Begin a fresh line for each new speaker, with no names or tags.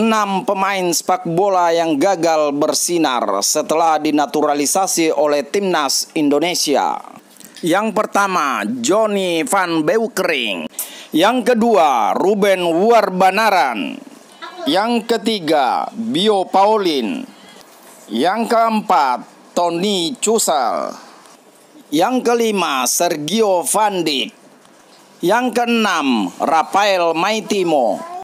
enam pemain sepak bola yang gagal bersinar setelah dinaturalisasi oleh timnas Indonesia. Yang pertama, Johnny Van Beukering. Yang kedua, Ruben Warbanaran. Yang ketiga, Bio Paulin. Yang keempat, Tony Cusal. Yang kelima, Sergio Van Dijk. Yang keenam, Rafael Maitimo.